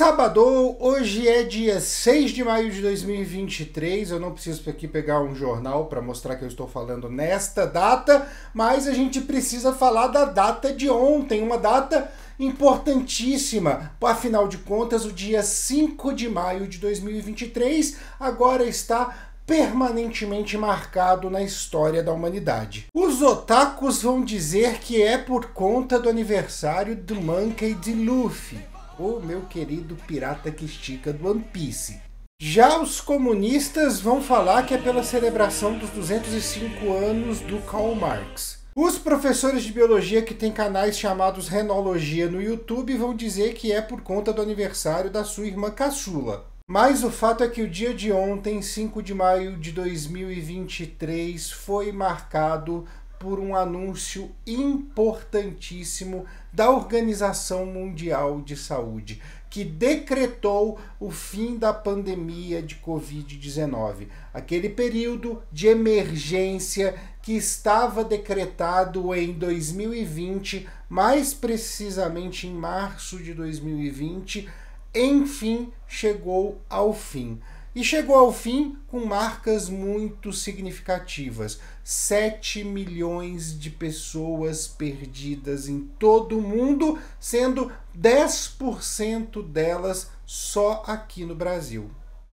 Sabadão, hoje é dia 6 de maio de 2023. Eu não preciso aqui pegar um jornal para mostrar que eu estou falando nesta data, mas a gente precisa falar da data de ontem, uma data importantíssima. Afinal de contas, o dia 5 de maio de 2023 agora está permanentemente marcado na história da humanidade. Os otakus vão dizer que é por conta do aniversário do Monkey D. Luffy o meu querido pirata que estica do One Piece. Já os comunistas vão falar que é pela celebração dos 205 anos do Karl Marx. Os professores de biologia que têm canais chamados Renologia no YouTube vão dizer que é por conta do aniversário da sua irmã caçula. Mas o fato é que o dia de ontem, 5 de maio de 2023, foi marcado por um anúncio importantíssimo da Organização Mundial de Saúde, que decretou o fim da pandemia de Covid-19, aquele período de emergência que estava decretado em 2020, mais precisamente em março de 2020, enfim chegou ao fim e chegou ao fim com marcas muito significativas. 7 milhões de pessoas perdidas em todo o mundo, sendo 10% delas só aqui no Brasil.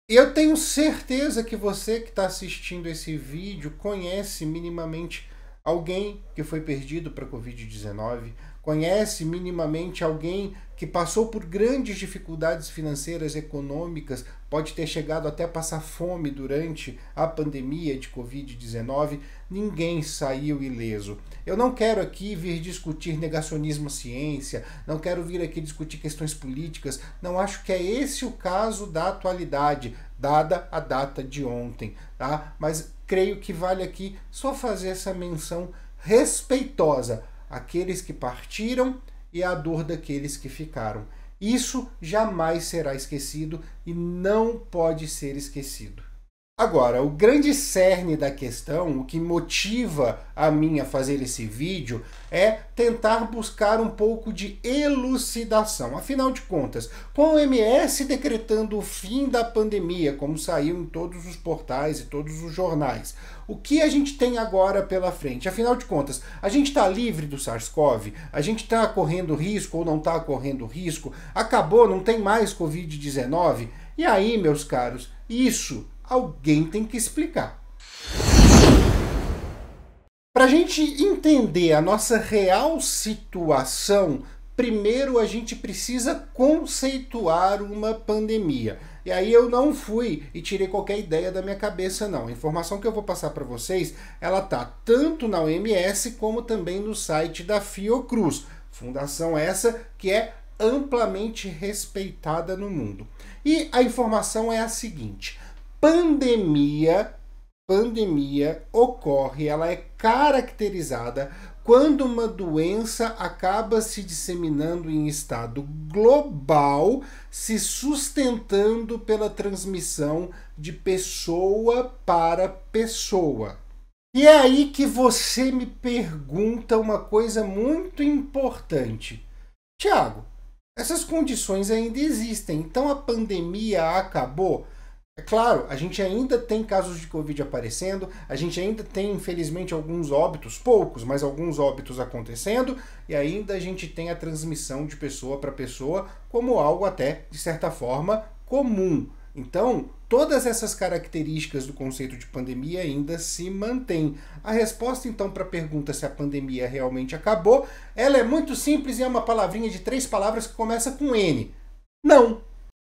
Eu tenho certeza que você que está assistindo esse vídeo conhece minimamente alguém que foi perdido para a Covid-19, conhece minimamente alguém que passou por grandes dificuldades financeiras econômicas, pode ter chegado até passar fome durante a pandemia de Covid-19, ninguém saiu ileso. Eu não quero aqui vir discutir negacionismo à ciência, não quero vir aqui discutir questões políticas, não acho que é esse o caso da atualidade, dada a data de ontem, tá? Mas creio que vale aqui só fazer essa menção respeitosa aqueles que partiram e a dor daqueles que ficaram. Isso jamais será esquecido e não pode ser esquecido. Agora, o grande cerne da questão, o que motiva a mim a fazer esse vídeo, é tentar buscar um pouco de elucidação. Afinal de contas, com o MS decretando o fim da pandemia, como saiu em todos os portais e todos os jornais, o que a gente tem agora pela frente? Afinal de contas, a gente está livre do SARS-CoV? A gente está correndo risco ou não está correndo risco? Acabou, não tem mais Covid-19? E aí, meus caros, isso Alguém tem que explicar. Para a gente entender a nossa real situação, primeiro a gente precisa conceituar uma pandemia. E aí eu não fui e tirei qualquer ideia da minha cabeça, não. A informação que eu vou passar para vocês, ela tá tanto na OMS como também no site da Fiocruz, fundação essa que é amplamente respeitada no mundo. E a informação é a seguinte: pandemia, pandemia ocorre, ela é caracterizada quando uma doença acaba se disseminando em estado global, se sustentando pela transmissão de pessoa para pessoa. E é aí que você me pergunta uma coisa muito importante. Tiago, essas condições ainda existem, então a pandemia acabou? É claro, a gente ainda tem casos de Covid aparecendo, a gente ainda tem, infelizmente, alguns óbitos, poucos, mas alguns óbitos acontecendo, e ainda a gente tem a transmissão de pessoa para pessoa como algo até, de certa forma, comum. Então, todas essas características do conceito de pandemia ainda se mantêm. A resposta, então, para a pergunta se a pandemia realmente acabou, ela é muito simples e é uma palavrinha de três palavras que começa com N. Não!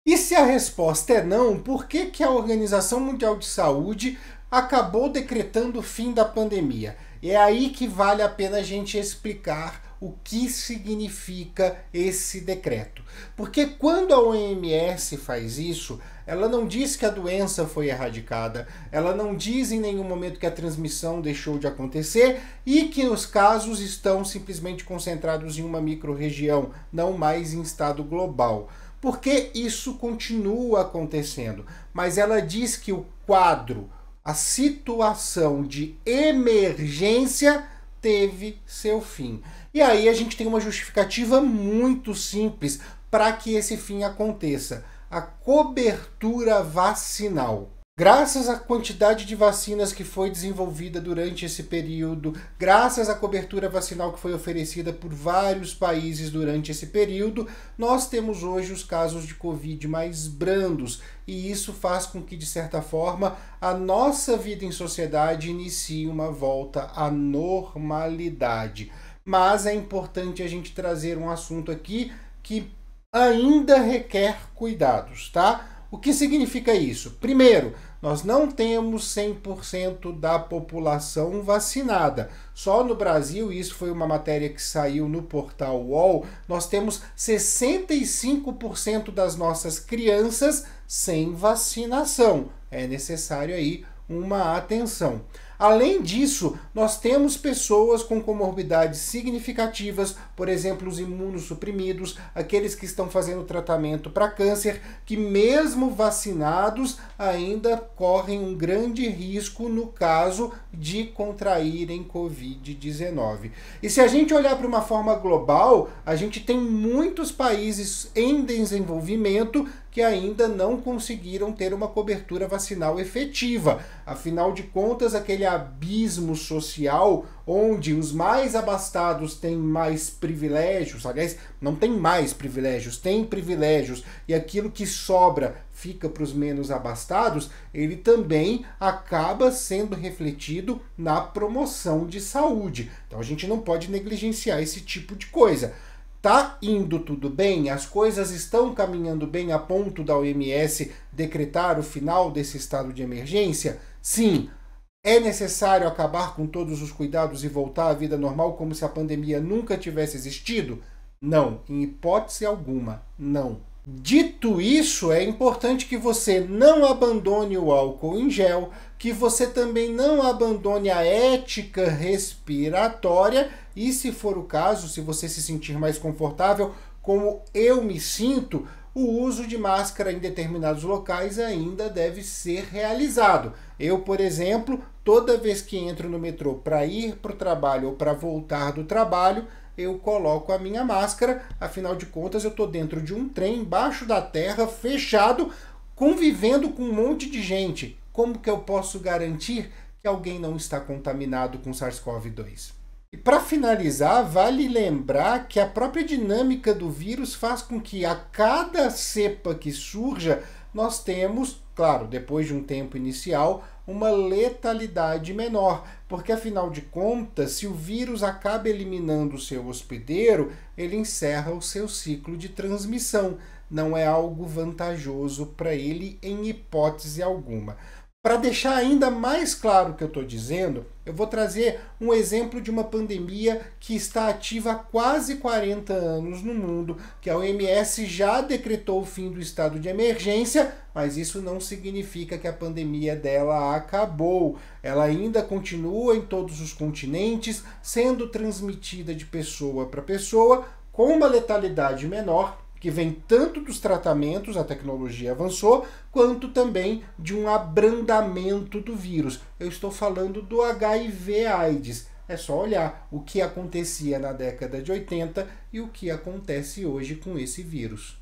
E se a resposta é não, por que, que a Organização Mundial de Saúde acabou decretando o fim da pandemia? É aí que vale a pena a gente explicar o que significa esse decreto. Porque quando a OMS faz isso, ela não diz que a doença foi erradicada, ela não diz em nenhum momento que a transmissão deixou de acontecer e que os casos estão simplesmente concentrados em uma microrregião, não mais em estado global porque isso continua acontecendo. Mas ela diz que o quadro, a situação de emergência teve seu fim. E aí a gente tem uma justificativa muito simples para que esse fim aconteça: a cobertura vacinal. Graças à quantidade de vacinas que foi desenvolvida durante esse período, graças à cobertura vacinal que foi oferecida por vários países durante esse período, nós temos hoje os casos de Covid mais brandos, e isso faz com que, de certa forma, a nossa vida em sociedade inicie uma volta à normalidade. Mas é importante a gente trazer um assunto aqui que ainda requer cuidados, tá? O que significa isso? Primeiro, nós não temos 100% da população vacinada. Só no Brasil, isso foi uma matéria que saiu no portal UOL, nós temos 65% das nossas crianças sem vacinação. É necessário aí uma atenção. Além disso, nós temos pessoas com comorbidades significativas, por exemplo, os imunossuprimidos, aqueles que estão fazendo tratamento para câncer, que mesmo vacinados ainda correm um grande risco no caso de contraírem COVID-19. E se a gente olhar para uma forma global, a gente tem muitos países em desenvolvimento que ainda não conseguiram ter uma cobertura vacinal efetiva. Afinal de contas, aquele abismo social onde os mais abastados têm mais privilégios, aliás, não tem mais privilégios, tem privilégios, e aquilo que sobra fica para os menos abastados, ele também acaba sendo refletido na promoção de saúde. Então a gente não pode negligenciar esse tipo de coisa. Tá indo tudo bem? As coisas estão caminhando bem a ponto da OMS decretar o final desse estado de emergência? Sim, é necessário acabar com todos os cuidados e voltar à vida normal como se a pandemia nunca tivesse existido? Não, em hipótese alguma, não. Dito isso, é importante que você não abandone o álcool em gel, que você também não abandone a ética respiratória e, se for o caso, se você se sentir mais confortável, como eu me sinto, o uso de máscara em determinados locais ainda deve ser realizado. Eu, por exemplo, toda vez que entro no metrô para ir para o trabalho ou para voltar do trabalho, eu coloco a minha máscara, afinal de contas, eu estou dentro de um trem, embaixo da terra, fechado, convivendo com um monte de gente. Como que eu posso garantir que alguém não está contaminado com SARS-CoV-2? E para finalizar, vale lembrar que a própria dinâmica do vírus faz com que a cada cepa que surja, nós temos, claro, depois de um tempo inicial, uma letalidade menor, porque afinal de contas, se o vírus acaba eliminando o seu hospedeiro, ele encerra o seu ciclo de transmissão. Não é algo vantajoso para ele em hipótese alguma. Para deixar ainda mais claro o que eu estou dizendo, eu vou trazer um exemplo de uma pandemia que está ativa há quase 40 anos no mundo, que a OMS já decretou o fim do estado de emergência, mas isso não significa que a pandemia dela acabou. Ela ainda continua em todos os continentes, sendo transmitida de pessoa para pessoa, com uma letalidade menor que vem tanto dos tratamentos, a tecnologia avançou, quanto também de um abrandamento do vírus. Eu estou falando do HIV/AIDS. É só olhar o que acontecia na década de 80 e o que acontece hoje com esse vírus.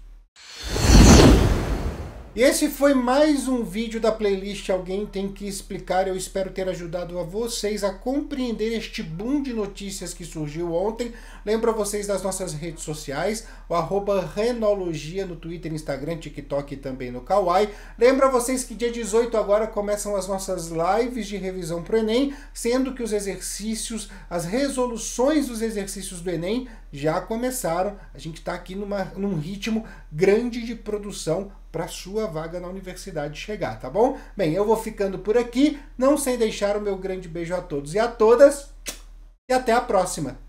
E esse foi mais um vídeo da playlist Alguém Tem Que Explicar. Eu espero ter ajudado a vocês a compreender este boom de notícias que surgiu ontem. Lembro a vocês das nossas redes sociais, o arroba Renologia no Twitter, Instagram, TikTok e também no Kawaii. Lembro a vocês que dia 18 agora começam as nossas lives de revisão para o Enem, sendo que os exercícios, as resoluções dos exercícios do Enem já começaram. A gente está aqui numa, num ritmo grande de produção para sua vaga na universidade chegar, tá bom? Bem, eu vou ficando por aqui, não sem deixar o meu grande beijo a todos e a todas, e até a próxima!